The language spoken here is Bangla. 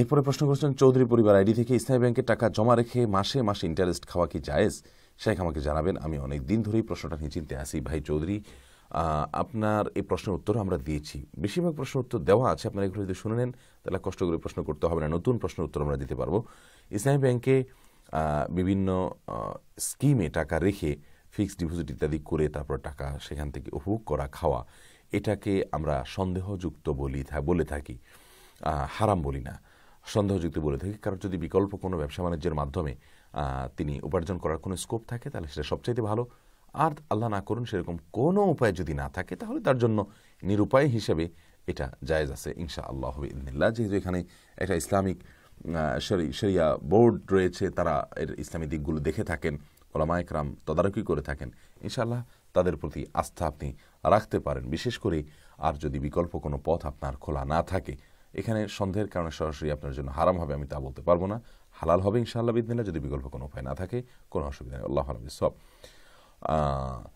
এরপরে প্রশ্ন করছেন চৌধুরী পরিবার আইডি থেকে ইসলামী ব্যাংকে টাকা জমা রেখে মাসে মাসে ইন্টারেস্ট খাওয়া কি জায়েজ শেখ আমাকে জানাবেন আমি অনেক দিন ধরেই প্রশ্নটা নিয়ে চিনতে আসি ভাই চৌধুরী আপনার এই প্রশ্নের উত্তর আমরা দিয়েছি বেশিরভাগ প্রশ্ন উত্তর দেওয়া আছে আপনারা এগুলো যদি শুনে নেন তাহলে কষ্ট করে প্রশ্ন করতে হবে না নতুন প্রশ্নের উত্তর আমরা দিতে পারবো ইসলামী ব্যাংকে বিভিন্ন স্কিমে টাকা রেখে ফিক্সড ডিপোজিট ইত্যাদি করে তারপর টাকা সেখান থেকে উপভোগ করা খাওয়া এটাকে আমরা সন্দেহযুক্ত বলি বলে থাকি হারাম বলি না সন্দেহযুক্ত বলে থাকি কারণ যদি বিকল্প কোনো ব্যবসা বাণিজ্যের মাধ্যমে তিনি উপার্জন করার কোনো স্কোপ থাকে তাহলে সেটা সবচাইতে ভালো আর আল্লাহ না করুন সেরকম কোনো উপায় যদি না থাকে তাহলে তার জন্য নিরুপায় হিসেবে এটা জায়েজ আছে ইনশা আল্লাহ হবে ইদিনিল্লা যেহেতু এখানে একটা ইসলামিক সেরিয়া বোর্ড রয়েছে তারা এর ইসলামী দিকগুলো দেখে থাকেন ওলামা একরাম তদারকি করে থাকেন ইনশাআল্লাহ তাদের প্রতি আস্থা আপনি রাখতে পারেন বিশেষ করে আর যদি বিকল্প কোনো পথ আপনার খোলা না থাকে এখানে সন্দেহের কারণে সরাসরি আপনার জন্য হারাম হবে আমি তা বলতে পারবো না হালাল হবে ইনশাআল্লাহ বিদিনিল্লাহ যদি বিকল্প কোনো উপায় না থাকে কোনো অসুবিধা নেই আল্লাহ আলম সব